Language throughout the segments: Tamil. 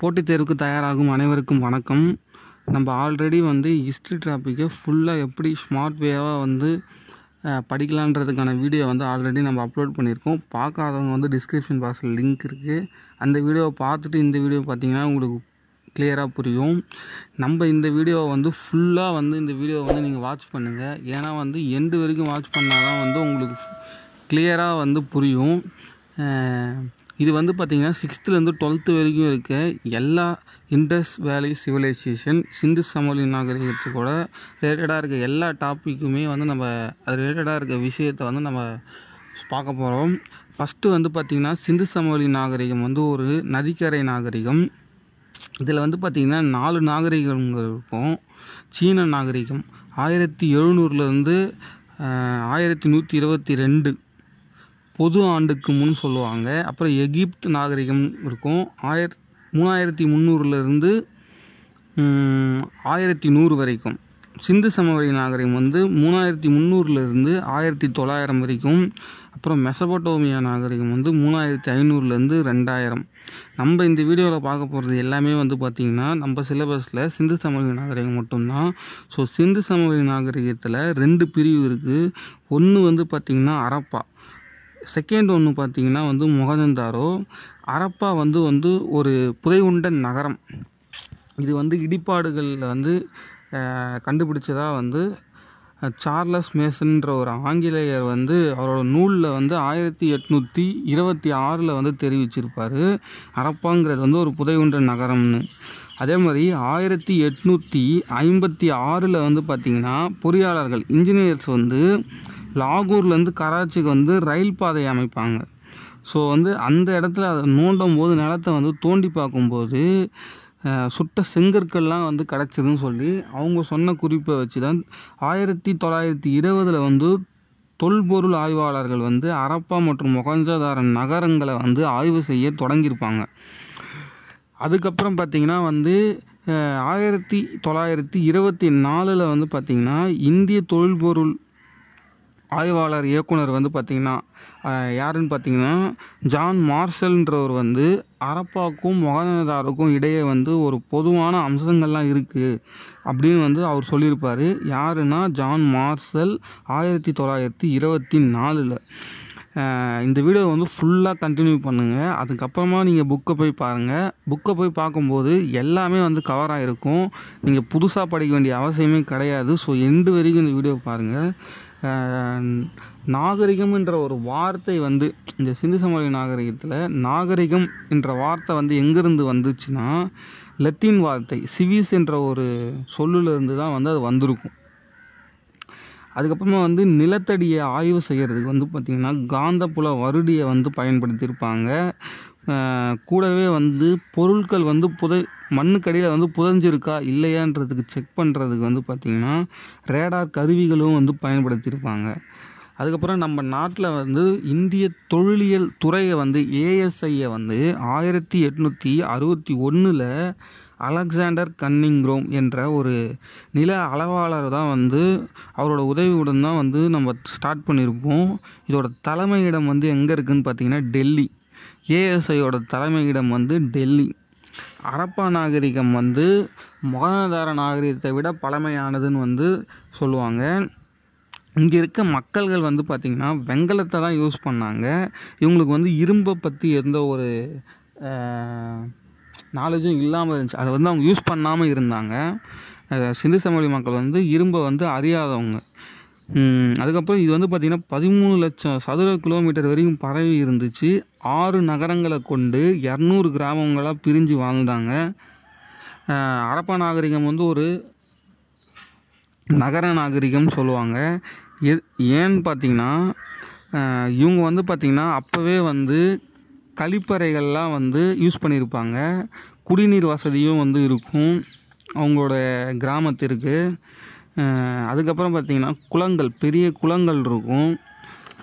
போட்டித் தேர்வுக்கு தயாராகும் அனைவருக்கும் வணக்கம் நம்ம ஆல்ரெடி வந்து ஹிஸ்ட்ரி டாப்பிக்கை ஃபுல்லாக எப்படி ஸ்மார்ட் வேவாக வந்து படிக்கலான்றதுக்கான வீடியோ வந்து ஆல்ரெடி நம்ம அப்லோட் பண்ணியிருக்கோம் பார்க்காதவங்க வந்து டிஸ்கிரிப்ஷன் பாக்ஸில் லிங்க் இருக்குது அந்த வீடியோவை பார்த்துட்டு இந்த வீடியோ பார்த்தீங்கன்னா உங்களுக்கு கிளியராக புரியும் நம்ம இந்த வீடியோவை வந்து ஃபுல்லாக வந்து இந்த வீடியோவை வந்து நீங்கள் வாட்ச் பண்ணுங்கள் ஏன்னா வந்து எண்டு வரைக்கும் வாட்ச் பண்ணால் தான் வந்து உங்களுக்கு கிளியராக வந்து புரியும் இது வந்து பார்த்திங்கன்னா சிக்ஸ்த்துலேருந்து டுவெல்த்து வரைக்கும் இருக்க எல்லா இண்டஸ் வேலி சிவிலைசேஷன் சிந்து சமவெளி கூட ரிலேட்டடாக இருக்க எல்லா டாப்பிக்குமே வந்து நம்ம அது ரிலேட்டடாக இருக்க விஷயத்தை வந்து நம்ம பார்க்க போகிறோம் ஃபஸ்ட்டு வந்து பார்த்திங்கன்னா சிந்து சமவெளி நாகரிகம் வந்து ஒரு நதிக்கரை நாகரிகம் இதில் வந்து பார்த்திங்கன்னா நாலு நாகரிகங்கள் இருக்கும் சீன நாகரிகம் ஆயிரத்தி எழுநூறுலேருந்து ஆயிரத்தி நூற்றி இருபத்தி ரெண்டு பொது ஆண்டுக்கு முன் சொல்லுவாங்க அப்புறம் எகிப்து நாகரிகம் இருக்கும் ஆயிர மூணாயிரத்தி முந்நூறுலேருந்து ஆயிரத்தி நூறு வரைக்கும் சிந்து சமவெளி நாகரிகம் வந்து மூணாயிரத்தி முந்நூறுலேருந்து ஆயிரத்தி தொள்ளாயிரம் வரைக்கும் அப்புறம் மெசபட்டோமியா நாகரிகம் வந்து மூணாயிரத்தி ஐநூறுலேருந்து ரெண்டாயிரம் நம்ம இந்த வீடியோவில் பார்க்க போகிறது எல்லாமே வந்து பார்த்திங்கன்னா நம்ம சிலபஸில் சிந்து சமவெளி நாகரிகம் மட்டும்தான் ஸோ சிந்து சமவெளி நாகரிகத்தில் ரெண்டு பிரிவு இருக்குது ஒன்று வந்து பார்த்திங்கன்னா அரப்பா செகண்ட் ஒன்று பார்த்தீங்கன்னா வந்து முகதந்தாரோ அரப்பா வந்து வந்து ஒரு புதையுண்ட நகரம் இது வந்து இடிபாடுகளில் வந்து கண்டுபிடிச்சதாக வந்து சார்லஸ் மேசன்ற ஒரு ஆங்கிலேயர் வந்து அவரோட நூலில் வந்து ஆயிரத்தி எட்நூற்றி இருபத்தி ஆறில் வந்து தெரிவிச்சிருப்பார் அரப்பாங்கிறது வந்து ஒரு புதைவுண்டன் நகரம்னு அதே மாதிரி ஆயிரத்தி எட்நூற்றி ஐம்பத்தி ஆறில் வந்து பார்த்திங்கன்னா பொறியாளர்கள் இன்ஜினியர்ஸ் வந்து லாகூர்லேருந்து கராச்சிக்கு வந்து ரயில் பாதை அமைப்பாங்க ஸோ வந்து அந்த இடத்துல அதை நோண்டும் போது நிலத்தை வந்து தோண்டி பார்க்கும்போது சுட்ட செங்கற்கள்லாம் வந்து கிடச்சிதுன்னு சொல்லி அவங்க சொன்ன குறிப்பை வச்சு தான் ஆயிரத்தி தொள்ளாயிரத்தி இருபதில் வந்து தொல்பொருள் ஆய்வாளர்கள் வந்து அரப்பா மற்றும் மொகஞ்சதாரன் நகரங்களை வந்து ஆய்வு செய்ய தொடங்கியிருப்பாங்க அதுக்கப்புறம் பார்த்திங்கன்னா வந்து ஆயிரத்தி தொள்ளாயிரத்தி இருபத்தி நாலில் வந்து பார்த்திங்கன்னா இந்திய தொல்பொருள் ஆய்வாளர் இயக்குனர் வந்து பார்த்திங்கன்னா யாருன்னு பார்த்திங்கன்னா ஜான் மார்ஷல்ன்றவர் வந்து அரப்பாக்கும் மொகனதாருக்கும் இடையே வந்து ஒரு பொதுவான அம்சங்கள்லாம் இருக்குது அப்படின்னு வந்து அவர் சொல்லியிருப்பார் யாருன்னா ஜான் மார்ஷல் ஆயிரத்தி தொள்ளாயிரத்தி இருபத்தி நாலில் இந்த வீடியோ வந்து ஃபுல்லாக கண்டினியூ பண்ணுங்கள் அதுக்கப்புறமா நீங்கள் புக்கை போய் பாருங்கள் புக்கை போய் பார்க்கும்போது எல்லாமே வந்து கவர் ஆகிருக்கும் நீங்கள் புதுசாக படிக்க வேண்டிய அவசியமே கிடையாது ஸோ எண்டு வரைக்கும் இந்த வீடியோ பாருங்கள் நாகரிகம் என்ற ஒரு வார்த்தை வந்து இந்த சிந்து சமவெளி நாகரிகத்தில் நாகரிகம் என்ற வார்த்தை வந்து எங்கேருந்து வந்துச்சுன்னா லத்தீன் வார்த்தை சிவிஸ் என்ற ஒரு சொல்லுலேருந்து தான் வந்து அது வந்திருக்கும் அதுக்கப்புறமா வந்து நிலத்தடியை ஆய்வு செய்கிறதுக்கு வந்து பார்த்திங்கன்னா காந்தப்புல வருடியை வந்து பயன்படுத்தியிருப்பாங்க கூடவே வந்து பொருட்கள் வந்து புதை மண்ணுக்கடியில் வந்து புதைஞ்சிருக்கா இல்லையான்றதுக்கு செக் பண்ணுறதுக்கு வந்து பார்த்திங்கன்னா ரேடார் கருவிகளும் வந்து பயன்படுத்தியிருப்பாங்க அதுக்கப்புறம் நம்ம நாட்டில் வந்து இந்திய தொழிலியல் துறையை வந்து ஏஎஸ்ஐயை வந்து ஆயிரத்தி எட்நூற்றி அறுபத்தி ஒன்றில் அலெக்சாண்டர் கன்னிங்ரோம் என்ற ஒரு நில அளவாளர் தான் வந்து அவரோட உதவியுடன் தான் வந்து நம்ம ஸ்டார்ட் பண்ணியிருப்போம் இதோட தலைமையிடம் வந்து எங்கே இருக்குதுன்னு பார்த்தீங்கன்னா டெல்லி ஏஎஸ்ஐயோட தலைமையிடம் வந்து டெல்லி அரப்பா நாகரிகம் வந்து மொகனதார நாகரிகத்தை விட பழமையானதுன்னு வந்து சொல்லுவாங்க இங்கே இருக்க மக்கள்கள் வந்து பார்த்திங்கன்னா வெங்கலத்தை தான் யூஸ் பண்ணாங்க இவங்களுக்கு வந்து இரும்பை பற்றி எந்த ஒரு நாலேஜும் இல்லாமல் இருந்துச்சு அதை வந்து அவங்க யூஸ் பண்ணாமல் இருந்தாங்க சிந்து சமவெளி மக்கள் வந்து இரும்பை வந்து அறியாதவங்க அதுக்கப்புறம் இது வந்து பார்த்திங்கன்னா பதிமூணு லட்சம் சதுர கிலோமீட்டர் வரைக்கும் பரவி இருந்துச்சு ஆறு நகரங்களை கொண்டு இரநூறு கிராமங்களாக பிரிஞ்சு வாழ்ந்தாங்க அரப்ப நாகரிகம் வந்து ஒரு நகர நாகரிகம்னு சொல்லுவாங்க ஏன்னு பார்த்திங்கன்னா இவங்க வந்து பார்த்திங்கன்னா அப்போவே வந்து கழிப்பறைகள்லாம் வந்து யூஸ் பண்ணியிருப்பாங்க குடிநீர் வசதியும் வந்து இருக்கும் அவங்களோட கிராமத்திற்கு அதுக்கப்புறம் பார்த்திங்கன்னா குளங்கள் பெரிய குளங்கள் இருக்கும்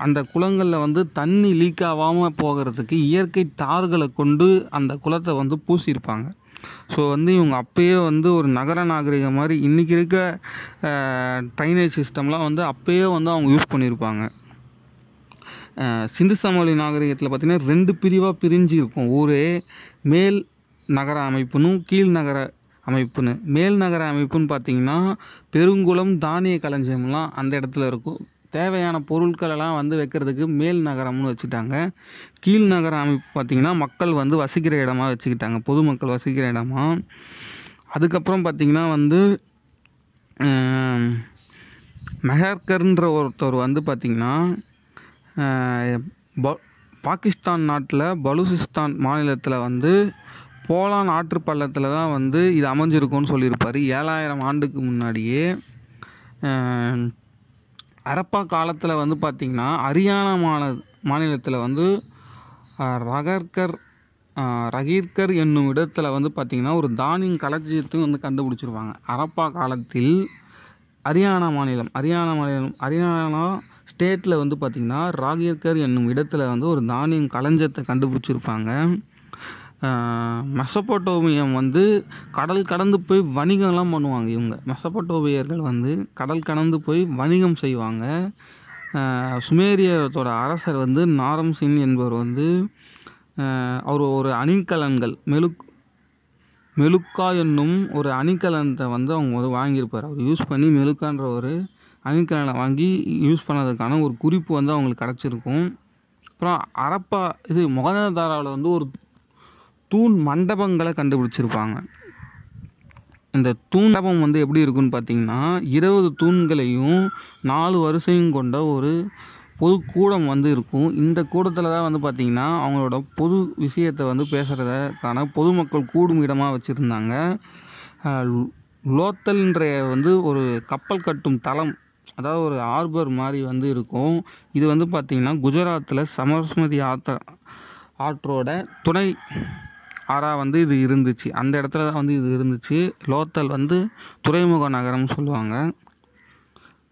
அந்த குளங்களில் வந்து தண்ணி லீக் ஆகாமல் போகிறதுக்கு இயற்கை தார்களை கொண்டு அந்த குளத்தை வந்து பூசியிருப்பாங்க ஸோ வந்து இவங்க அப்போயே வந்து ஒரு நகர நாகரிகம் மாதிரி இன்றைக்கி இருக்க ட்ரைனேஜ் சிஸ்டம்லாம் வந்து அப்போயே வந்து அவங்க யூஸ் பண்ணியிருப்பாங்க சிந்து சமவெளி நாகரிகத்தில் பார்த்திங்கன்னா ரெண்டு பிரிவாக பிரிஞ்சு இருக்கும் ஊரே மேல் நகர அமைப்புன்னு கீழ் நகர அமைப்புன்னு மேல் நகர அமைப்புன்னு பார்த்தீங்கன்னா பெருங்குளம் தானிய களஞ்சியம்லாம் அந்த இடத்துல இருக்கும் தேவையான பொருட்களெல்லாம் வந்து வைக்கிறதுக்கு மேல் நகரம்னு வச்சுட்டாங்க கீழ் நகர அமைப்பு பார்த்திங்கன்னா மக்கள் வந்து வசிக்கிற இடமா வச்சுக்கிட்டாங்க பொதுமக்கள் வசிக்கிற இடமா அதுக்கப்புறம் பார்த்திங்கன்னா வந்து மெஹர்கர்ன்ற ஒருத்தர் வந்து பார்த்திங்கன்னா பாகிஸ்தான் நாட்டில் பலூசிஸ்தான் மாநிலத்தில் வந்து போலான் ஆற்று பள்ளத்தில் தான் வந்து இது அமைஞ்சிருக்கும்னு சொல்லியிருப்பார் ஏழாயிரம் ஆண்டுக்கு முன்னாடியே அரப்பா காலத்தில் வந்து பார்த்திங்கன்னா ஹரியானா மாநில மாநிலத்தில் வந்து ரகர்கர் ரகீர்கர் என்னும் இடத்துல வந்து பார்த்திங்கன்னா ஒரு தானியம் களஞ்சியத்தையும் வந்து கண்டுபிடிச்சிருவாங்க அரப்பா காலத்தில் ஹரியானா மாநிலம் ஹரியானா மாநிலம் ஹரியானா ஸ்டேட்டில் வந்து பார்த்திங்கன்னா ராகியர்கர் என்னும் இடத்துல வந்து ஒரு தானியம் களஞ்சத்தை கண்டுபிடிச்சிருப்பாங்க மெசப்பட்டோமியம் வந்து கடல் கடந்து போய் வணிகம்லாம் பண்ணுவாங்க இவங்க மெசப்பட்டோமியர்கள் வந்து கடல் கடந்து போய் வணிகம் செய்வாங்க சுமேரியத்தோட அரசர் வந்து நாரம் சிங் என்பவர் வந்து அவர் ஒரு அணிகலன்கள் மெலு மெலுக்கா என்னும் ஒரு அணிகலனத்தை வந்து அவங்க வந்து வாங்கியிருப்பார் அவர் யூஸ் பண்ணி மெலுக்கான்ற ஒரு அணிகலனை வாங்கி யூஸ் பண்ணதுக்கான ஒரு குறிப்பு வந்து அவங்களுக்கு கிடச்சிருக்கும் அப்புறம் அரப்பா இது மொகந்ததாராவில் வந்து ஒரு தூண் மண்டபங்களை கண்டுபிடிச்சிருப்பாங்க இந்த தூண் மண்டபம் வந்து எப்படி இருக்குன்னு பார்த்தீங்கன்னா இருபது தூண்களையும் நாலு வரிசையும் கொண்ட ஒரு பொது கூடம் வந்து இருக்கும் இந்த கூடத்தில் தான் வந்து பார்த்திங்கன்னா அவங்களோட பொது விஷயத்தை வந்து பேசுகிறதற்கான பொதுமக்கள் கூடும் இடமாக வச்சுருந்தாங்க லோத்தல்ன்ற வந்து ஒரு கப்பல் கட்டும் தளம் அதாவது ஒரு ஆர்பர் மாதிரி வந்து இருக்கும் இது வந்து பார்த்திங்கன்னா குஜராத்தில் சமஸ்மதி ஆத்த ஆற்றோட துணை ஆறாக வந்து இது இருந்துச்சு அந்த இடத்துல தான் வந்து இது இருந்துச்சு லோத்தல் வந்து துறைமுக நகரம்னு சொல்லுவாங்க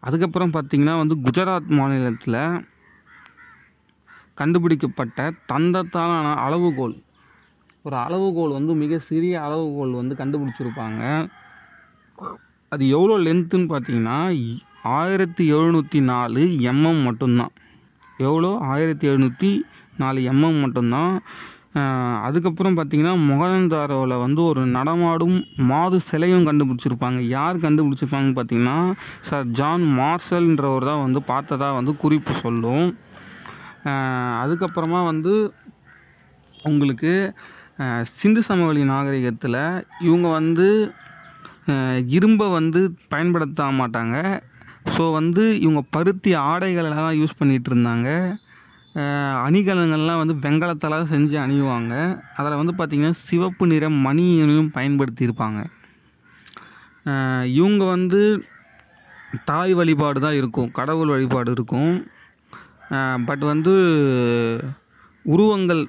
அதுக்கப்புறம் பார்த்திங்கன்னா வந்து குஜராத் மாநிலத்தில் கண்டுபிடிக்கப்பட்ட தந்தத்தாலான அளவுகோல் ஒரு அளவுகோல் வந்து மிக சிறிய அளவுகோல் வந்து கண்டுபிடிச்சிருப்பாங்க அது எவ்வளோ லென்த்துன்னு பார்த்தீங்கன்னா ஆயிரத்தி எழுநூற்றி நாலு எம்எம் மட்டும்தான் எவ்வளோ ஆயிரத்தி எழுநூற்றி நாலு எம்எம் மட்டும்தான் அதுக்கப்புறம் பார்த்தீங்கன்னா மொகஞ்சதாரோவில் வந்து ஒரு நடமாடும் மாது சிலையும் கண்டுபிடிச்சிருப்பாங்க யார் கண்டுபிடிச்சிருப்பாங்கன்னு பார்த்தீங்கன்னா சார் ஜான் மார்சல்ன்றவர் தான் வந்து பார்த்ததா வந்து குறிப்பு சொல்லும் அதுக்கப்புறமா வந்து உங்களுக்கு சிந்து சமவெளி நாகரிகத்தில் இவங்க வந்து இரும்பை வந்து பயன்படுத்த மாட்டாங்க ஸோ வந்து இவங்க பருத்தி ஆடைகளெல்லாம் யூஸ் பண்ணிகிட்டு இருந்தாங்க அணிகலன்கள்லாம் வந்து வெங்கலத்தால் செஞ்சு அணிவாங்க அதில் வந்து பார்த்திங்கன்னா சிவப்பு நிற மணியையும் பயன்படுத்தியிருப்பாங்க இவங்க வந்து தாய் வழிபாடு தான் இருக்கும் கடவுள் வழிபாடு இருக்கும் பட் வந்து உருவங்கள்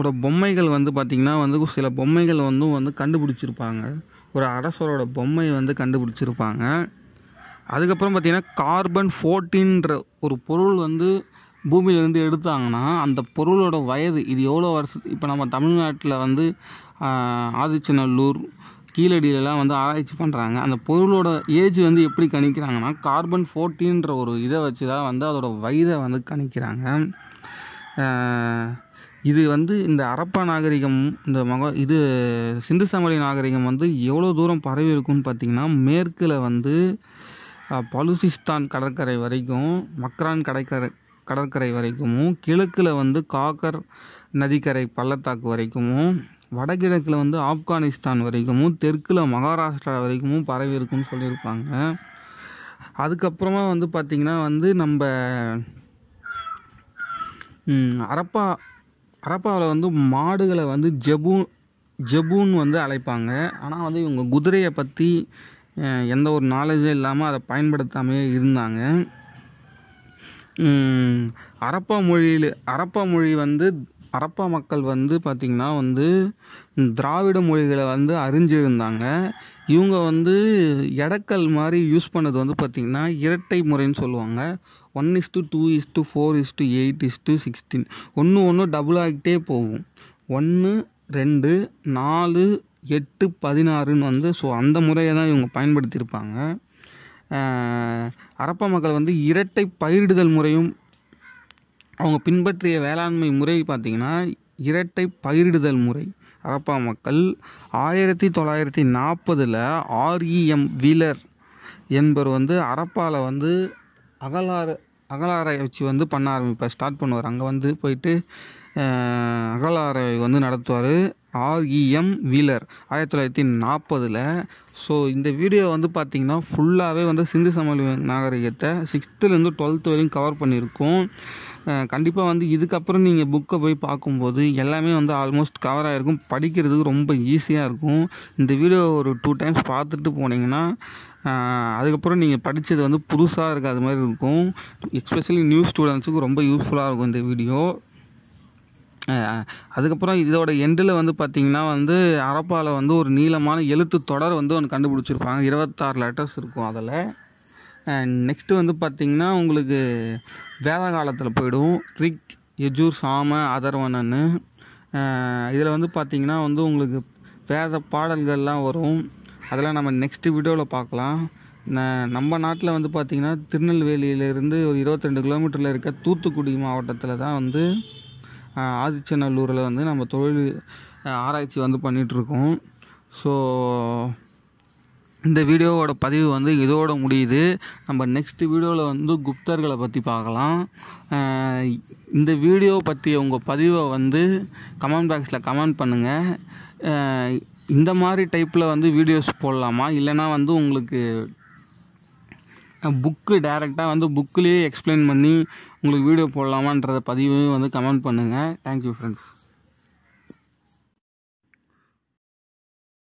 ஒரு பொம்மைகள் வந்து பார்த்திங்கன்னா வந்து சில பொம்மைகள் வந்து வந்து கண்டுபிடிச்சிருப்பாங்க ஒரு அரசரோட பொம்மை வந்து கண்டுபிடிச்சிருப்பாங்க அதுக்கப்புறம் பார்த்திங்கன்னா கார்பன் ஃபோர்டீன்ற ஒரு பொருள் வந்து பூமியிலேருந்து எடுத்தாங்கன்னா அந்த பொருளோட வயது இது எவ்வளோ வருஷத்து இப்போ நம்ம தமிழ்நாட்டில் வந்து ஆதிச்சநல்லூர் கீழடியிலலாம் வந்து ஆராய்ச்சி பண்ணுறாங்க அந்த பொருளோட ஏஜ் வந்து எப்படி கணிக்கிறாங்கன்னா கார்பன் ஃபோர்டீன்ற ஒரு இதை வச்சு தான் வந்து அதோட வயதை வந்து கணிக்கிறாங்க இது வந்து இந்த அரப்பா நாகரிகம் இந்த மக இது சிந்து சமவெளி நாகரிகம் வந்து எவ்வளோ தூரம் பரவி இருக்குன்னு பார்த்திங்கன்னா மேற்கில் வந்து பலுசிஸ்தான் கடற்கரை வரைக்கும் மக்ரான் கடற்கரை கடற்கரை வரைக்குமும் கிழக்கில் வந்து காக்கர் நதிக்கரை பள்ளத்தாக்கு வரைக்குமும் வடகிழக்கில் வந்து ஆப்கானிஸ்தான் வரைக்குமும் தெற்கில் மகாராஷ்டிரா வரைக்குமும் பரவி இருக்குன்னு சொல்லியிருப்பாங்க அதுக்கப்புறமா வந்து பார்த்திங்கன்னா வந்து நம்ம அரப்பா அரப்பாவில் வந்து மாடுகளை வந்து ஜெபு ஜெபுன்னு வந்து அழைப்பாங்க ஆனால் வந்து இவங்க குதிரையை பற்றி எந்த ஒரு நாலேஜும் இல்லாமல் அதை பயன்படுத்தாமையே இருந்தாங்க அரப்பா மொழியில் அரப்பா மொழி வந்து அரப்பா மக்கள் வந்து பார்த்திங்கன்னா வந்து திராவிட மொழிகளை வந்து அறிஞ்சிருந்தாங்க இவங்க வந்து எடக்கல் மாதிரி யூஸ் பண்ணது வந்து பார்த்திங்கன்னா இரட்டை முறைன்னு சொல்லுவாங்க one is to two is to four is to eight is to sixteen ஒன்று ஒன்று டபுள் ஆகிட்டே போகும் ஒன்று ரெண்டு நாலு எட்டு பதினாறுன்னு வந்து ஸோ அந்த முறையை தான் இவங்க பயன்படுத்தியிருப்பாங்க அரப்ப மக்கள் வந்து இரட்டை பயிரிடுதல் முறையும் அவங்க பின்பற்றிய வேளாண்மை முறை பார்த்திங்கன்னா இரட்டை பயிரிடுதல் முறை அரப்பா மக்கள் ஆயிரத்தி தொள்ளாயிரத்தி நாற்பதில் ஆர்இஎம் e வீலர் என்பவர் வந்து அரப்பாவில் வந்து அகலாறு அகலாராய்ச்சி வந்து பண்ண ஆரம்பிப்பார் ஸ்டார்ட் பண்ணுவார் அங்கே வந்து போயிட்டு அகலாரவை வந்து நடத்துவார் ஆர்இஎம் வீலர் ஆயிரத்தி தொள்ளாயிரத்தி நாற்பதில் ஸோ இந்த வீடியோ வந்து பார்த்திங்கன்னா ஃபுல்லாகவே வந்து சிந்து சமவெளி நாகரிகத்தை சிக்ஸ்த்துலேருந்து டுவெல்த்து வரையும் கவர் பண்ணியிருக்கோம் கண்டிப்பாக வந்து இதுக்கப்புறம் நீங்கள் புக்கை போய் பார்க்கும்போது எல்லாமே வந்து ஆல்மோஸ்ட் கவர் ஆகிருக்கும் படிக்கிறதுக்கு ரொம்ப ஈஸியாக இருக்கும் இந்த வீடியோ ஒரு டூ டைம்ஸ் பார்த்துட்டு போனீங்கன்னா அதுக்கப்புறம் நீங்கள் படித்தது வந்து புதுசாக இருக்காது மாதிரி இருக்கும் எஸ்பெஷலி நியூ ஸ்டூடெண்ட்ஸுக்கு ரொம்ப யூஸ்ஃபுல்லாக இருக்கும் இந்த வீடியோ அதுக்கப்புறம் இதோட எண்டில் வந்து பார்த்திங்கன்னா வந்து அரப்பாவில் வந்து ஒரு நீளமான எழுத்து தொடர் வந்து ஒன்று கண்டுபிடிச்சிருப்பாங்க இருபத்தாறு லெட்டர்ஸ் இருக்கும் அதில் நெக்ஸ்ட்டு வந்து பார்த்திங்கன்னா உங்களுக்கு வேத காலத்தில் போயிடும் ரிக் எஜூர் சாம அதர்வனன்னு இதில் வந்து பார்த்திங்கன்னா வந்து உங்களுக்கு வேத பாடல்கள்லாம் வரும் அதெல்லாம் நம்ம நெக்ஸ்ட் வீடியோவில் பார்க்கலாம் நம்ம நாட்டில் வந்து பார்த்திங்கன்னா திருநெல்வேலியிலேருந்து ஒரு இருபத்தி ரெண்டு கிலோமீட்டரில் இருக்க தூத்துக்குடி மாவட்டத்தில் தான் வந்து ஆதிச்சநல்லூரில் வந்து நம்ம தொழில் ஆராய்ச்சி வந்து பண்ணிகிட்ருக்கோம் ஸோ இந்த வீடியோவோட பதிவு வந்து இதோட முடியுது நம்ம நெக்ஸ்ட் வீடியோவில் வந்து குப்தர்களை பற்றி பார்க்கலாம் இந்த வீடியோ பற்றி உங்கள் பதிவை வந்து கமெண்ட் பாக்ஸில் கமெண்ட் பண்ணுங்கள் இந்த மாதிரி டைப்பில் வந்து வீடியோஸ் போடலாமா இல்லைனா வந்து உங்களுக்கு புக்கு டேரெக்டாக வந்து புக்கிலேயே எக்ஸ்பிளைன் பண்ணி உங்களுக்கு வீடியோ போடலாமான்றத பதிவு வந்து கமெண்ட் பண்ணுங்கள் தேங்க்யூ ஃப்ரெண்ட்ஸ்